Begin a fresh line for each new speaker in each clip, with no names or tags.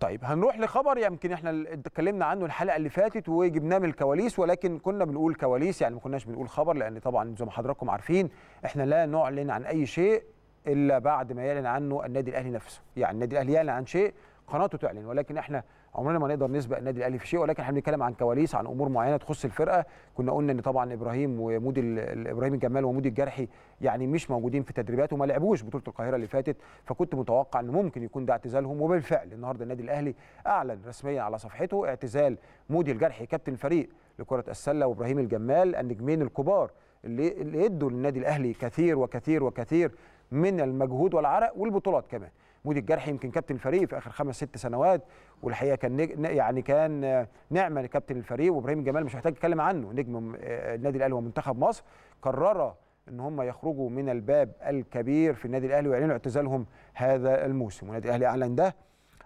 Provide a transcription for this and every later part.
طيب هنروح لخبر يمكن احنا اتكلمنا عنه الحلقه اللي فاتت وجبناه من الكواليس ولكن كنا بنقول كواليس يعني ما كناش بنقول خبر لان طبعا زي ما حضراتكم عارفين احنا لا نعلن عن اي شيء الا بعد ما يعلن عنه النادي الاهلي نفسه يعني النادي الاهلي يعلن عن شيء قناته تعلن ولكن احنا عمرنا ما نقدر نسبق النادي الاهلي في شيء ولكن احنا بنتكلم عن كواليس عن امور معينه تخص الفرقه كنا قلنا ان طبعا ابراهيم ومودي ابراهيم الجمال ومودي الجرحي يعني مش موجودين في تدريبات وما لعبوش بطوله القاهره اللي فاتت فكنت متوقع ان ممكن يكون ده اعتزالهم وبالفعل النهارده النادي الاهلي اعلن رسميا على صفحته اعتزال مودي الجرحي كابتن الفريق لكره السله وابراهيم الجمال النجمين الكبار اللي اللي ادوا للنادي الاهلي كثير وكثير وكثير من المجهود والعرق والبطولات كمان مودي الجرح يمكن كابتن الفريق في اخر خمس ست سنوات والحقيقه كان نج... يعني كان نعمه لكابتن الفريق وابراهيم جمال مش محتاج اتكلم عنه نجم النادي آه، الاهلي ومنتخب مصر قرر ان هم يخرجوا من الباب الكبير في النادي الاهلي ويعلنوا اعتزالهم هذا الموسم والنادي الاهلي اعلن ده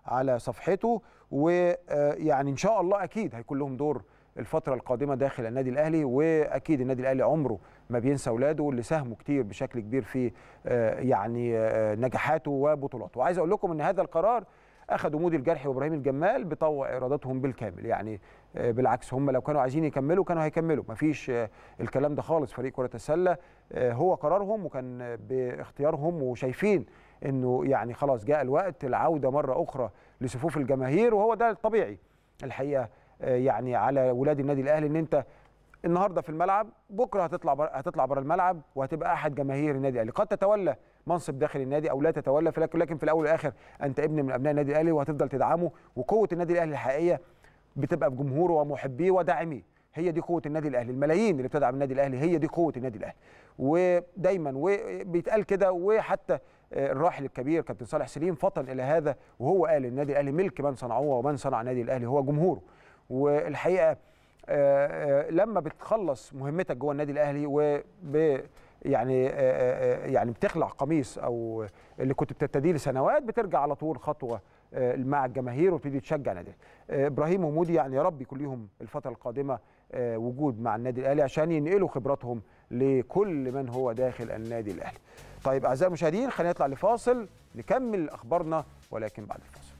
على صفحته ويعني آه، ان شاء الله اكيد هيكون لهم دور الفتره القادمه داخل النادي الاهلي واكيد النادي الاهلي عمره ما بينسى اولاده اللي ساهموا كتير بشكل كبير في آه، يعني آه، نجاحاته وبطولاته وعايز اقول لكم ان هذا القرار اخذوا مودي الجرحي وابراهيم الجمال بطوع ارادتهم بالكامل يعني آه، بالعكس هم لو كانوا عايزين يكملوا كانوا هيكملوا مفيش الكلام ده خالص فريق كره السله هو قرارهم وكان باختيارهم وشايفين انه يعني خلاص جاء الوقت العوده مره اخرى لصفوف الجماهير وهو ده الطبيعي الحقيقه آه، يعني على ولاد النادي الاهلي ان انت النهارده في الملعب بكره هتطلع بر... هتطلع بره الملعب وهتبقى احد جماهير النادي الاهلي قد تتولى منصب داخل النادي او لا تتولى لكن لكن في الاول والاخر انت ابن من ابناء النادي الاهلي وهتفضل تدعمه وقوه النادي الاهلي الحقيقيه بتبقى في جمهوره ومحبيه وداعميه هي دي قوه النادي الاهلي الملايين اللي بتدعم النادي الاهلي هي دي قوه النادي الاهلي ودايما وبيتقال كده وحتى آه، الراحل الكبير كابتن صالح سليم فطن الى هذا وهو قال النادي الاهلي ملك من صنعوه ومن صنع النادي الاهلي هو جمهوره والحقيقه آه، آه، لما بتخلص مهمتك جوه النادي الاهلي وب يعني آه، يعني بتخلع قميص او اللي كنت بتبتديه لسنوات بترجع على طول خطوه مع الجماهير وبتبتدي تشجع نادي ابراهيم ومودي يعني يا رب يكون ليهم الفتره القادمه وجود مع النادي الاهلي عشان ينقلوا خبراتهم لكل من هو داخل النادي الاهلي. طيب اعزائي المشاهدين خلينا نطلع لفاصل نكمل اخبارنا ولكن بعد الفاصل.